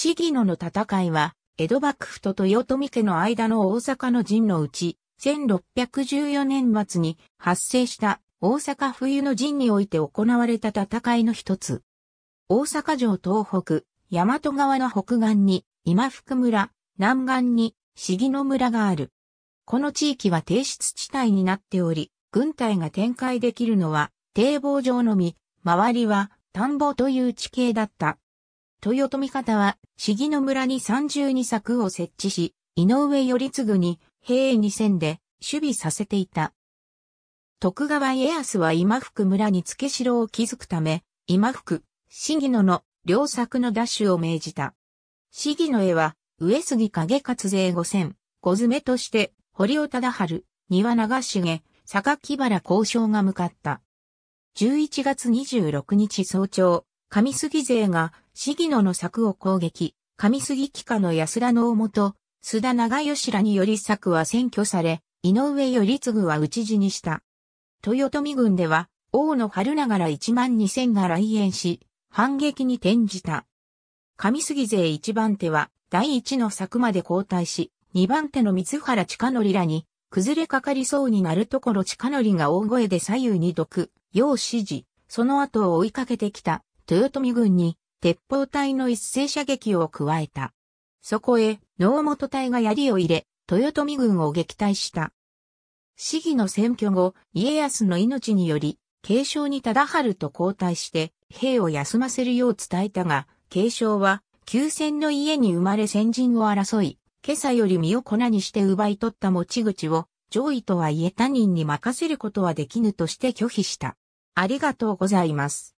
シギノの戦いは、江戸幕府と豊臣家の間の大阪の陣のうち、1614年末に発生した大阪冬の陣において行われた戦いの一つ。大阪城東北、大和川の北岸に今福村、南岸に市議野村がある。この地域は低湿地帯になっており、軍隊が展開できるのは堤防上のみ、周りは田んぼという地形だった。豊臣方は、市議の村に三十二柵を設置し、井上頼次に、兵二戦で、守備させていた。徳川家康は今福村に付け城を築くため、今福、市議野の両作の奪取を命じた。市議野へは、上杉景勝勢五千、小詰めとして、堀尾忠春、庭長重、坂木原交渉が向かった。11月26日早朝、上杉勢が杉野の策を攻撃、上杉貴下の安田の大元、須田長吉らにより策は占拠され、井上頼次は討ち死にした。豊臣軍では、王の春ながら1万2千が来園し、反撃に転じた。上杉勢1番手は、第1の策まで交代し、2番手の三原近則らに、崩れかかりそうになるところ近則が大声で左右に毒、要指示、その後を追いかけてきた、豊臣軍に、鉄砲隊の一斉射撃を加えた。そこへ、能本隊が槍を入れ、豊臣軍を撃退した。市議の選挙後、家康の命により、継承に忠春と交代して、兵を休ませるよう伝えたが、継承は、旧戦の家に生まれ先陣を争い、今朝より身を粉にして奪い取った持ち口を、上位とはいえ他人に任せることはできぬとして拒否した。ありがとうございます。